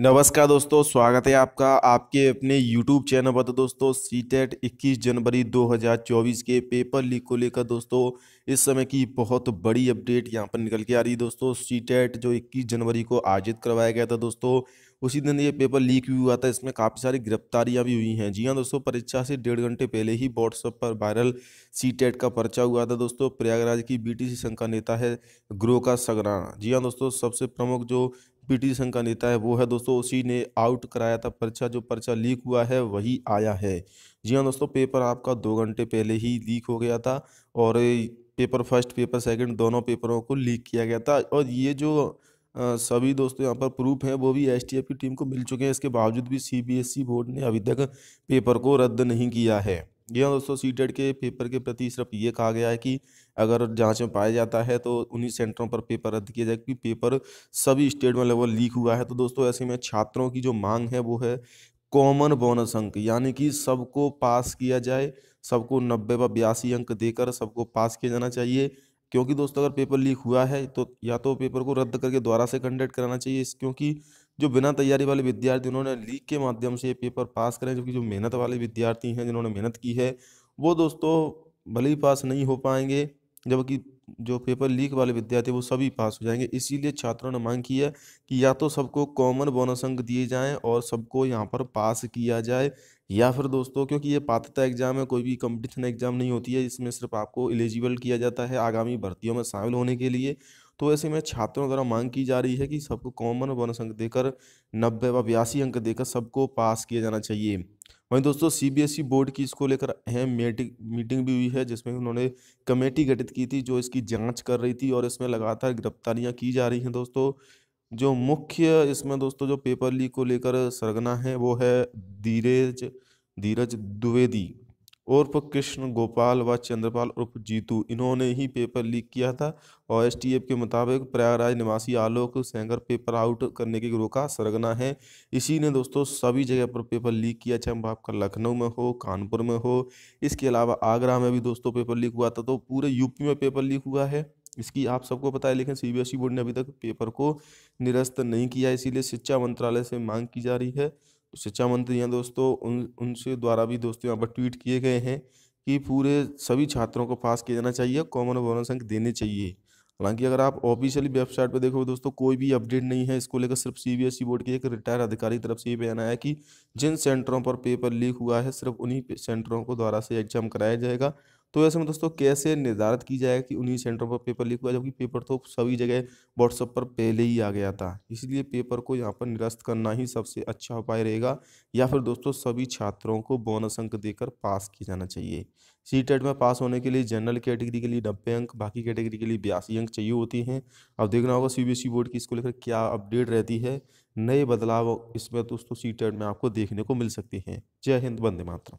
नमस्कार दोस्तों स्वागत है आपका आपके अपने YouTube चैनल पर तो दोस्तों सी टेट e इक्कीस जनवरी 2024 के पेपर लीक को लेकर दोस्तों इस समय की बहुत बड़ी अपडेट यहां पर निकल के आ रही है दोस्तों सी टेट e जो 21 जनवरी को आयोजित करवाया गया था दोस्तों उसी दिन ये पेपर लीक भी हुआ था इसमें काफ़ी सारी गिरफ्तारियां भी हुई हैं जी हाँ दोस्तों परीक्षा से डेढ़ घंटे पहले ही व्हाट्सएप पर वायरल सी टेट का पर्चा हुआ था दोस्तों प्रयागराज की बीटीसी संघ का नेता है ग्रो का सगराना जी हाँ दोस्तों सबसे प्रमुख जो पीटी संघ का नेता है वो है दोस्तों उसी ने आउट कराया था पर्चा जो पर्चा लीक हुआ है वही आया है जी हाँ दोस्तों पेपर आपका दो घंटे पहले ही लीक हो गया था और पेपर फर्स्ट पेपर सेकंड दोनों पेपरों को लीक किया गया था और ये जो आ, सभी दोस्तों यहाँ पर प्रूफ हैं वो भी एस की टीम को मिल चुके हैं इसके बावजूद भी सी बोर्ड e ने अभी तक पेपर को रद्द नहीं किया है जी हाँ दोस्तों सी e के पेपर के प्रति सिर्फ ये कहा गया है कि अगर जांच में पाया जाता है तो उन्हीं सेंटरों पर पेपर रद्द किया जाए क्योंकि पेपर सभी स्टेट में लेवल लीक हुआ है तो दोस्तों ऐसे में छात्रों की जो मांग है वो है कॉमन बोनस अंक यानी कि सबको पास किया जाए सबको नब्बे व बयासी अंक देकर सबको पास किया जाना चाहिए क्योंकि दोस्तों अगर पेपर लीक हुआ है तो या तो पेपर को रद्द करके दोबारा से कंडक्ट कराना चाहिए क्योंकि जो बिना तैयारी वाले विद्यार्थी उन्होंने लीक के माध्यम से ये पेपर पास करें जबकि जो मेहनत वाले विद्यार्थी हैं जिन्होंने मेहनत की है वो दोस्तों भले ही पास नहीं हो पाएंगे जबकि जो पेपर लीक वाले विद्यार्थी वो सभी पास हो जाएंगे इसीलिए छात्रों ने मांग की है कि या तो सबको कॉमन बोनस अंक दिए जाएं और सबको यहाँ पर पास किया जाए या फिर दोस्तों क्योंकि ये पात्रता एग्जाम है कोई भी कंपटीशन एग्जाम नहीं होती है इसमें सिर्फ आपको एलिजिबल किया जाता है आगामी भर्तियों में शामिल होने के लिए तो ऐसे में छात्रों द्वारा मांग की जा रही है कि सबको कॉमन बोनस अंक देकर नब्बे व बयासी अंक देकर सबको पास किया जाना चाहिए वहीं दोस्तों सीबीएसई e बोर्ड की इसको लेकर अहम मीटिंग भी हुई है जिसमें उन्होंने कमेटी गठित की थी जो इसकी जांच कर रही थी और इसमें लगातार गिरफ्तारियां की जा रही हैं दोस्तों जो मुख्य इसमें दोस्तों जो पेपर लीक को लेकर सरगना है वो है धीरज धीरज द्विवेदी उर्फ कृष्ण गोपाल व चंद्रपाल उर्फ जीतू इन्होंने ही पेपर लीक किया था और एस के मुताबिक प्रयागराज निवासी आलोक सेंगर पेपर आउट करने के गिरोह का सरगना है इसी ने दोस्तों सभी जगह पर पेपर लीक किया चाहे आपका लखनऊ में हो कानपुर में हो इसके अलावा आगरा में भी दोस्तों पेपर लीक हुआ था तो पूरे यूपी में पेपर लीक हुआ है इसकी आप सबको पता है लेकिन सी बोर्ड e ने अभी तक पेपर को निरस्त नहीं किया इसीलिए शिक्षा मंत्रालय से मांग की जा रही है शिक्षा मंत्री हैं दोस्तों उन उनसे द्वारा भी दोस्तों यहाँ पर ट्वीट किए गए हैं कि पूरे सभी छात्रों को पास किया जाना चाहिए कॉमन बोनस अंक देने चाहिए हालांकि अगर आप ऑफिशियली वेबसाइट पर देखो दोस्तों कोई भी अपडेट नहीं है इसको लेकर सिर्फ सी e बोर्ड के एक रिटायर अधिकारी की तरफ से ये बयान आया कि जिन सेंटरों पर पेपर लीक हुआ है सिर्फ उन्हीं सेंटरों को द्वारा से एग्जाम कराया जाएगा तो ऐसे में दोस्तों कैसे निर्धारित की जाएगा कि उन्हीं सेंटरों पर पेपर लीक हुआ जबकि पेपर तो सभी जगह व्हाट्सअप पर पहले ही आ गया था इसलिए पेपर को यहाँ पर निरस्त करना ही सबसे अच्छा उपाय रहेगा या फिर दोस्तों सभी छात्रों को बोनस अंक देकर पास किया जाना चाहिए सी टेट में पास होने के लिए जनरल कैटेगरी के लिए नब्बे अंक बाकी कैटेगरी के लिए बयासी अंक चाहिए होती हैं अब देखना होगा सीबीएसई e बोर्ड की इसको लेकर क्या अपडेट रहती है नए बदलाव इसमें दोस्तों सी टेट में आपको देखने को मिल सकते हैं जय हिंद वंदे मातरम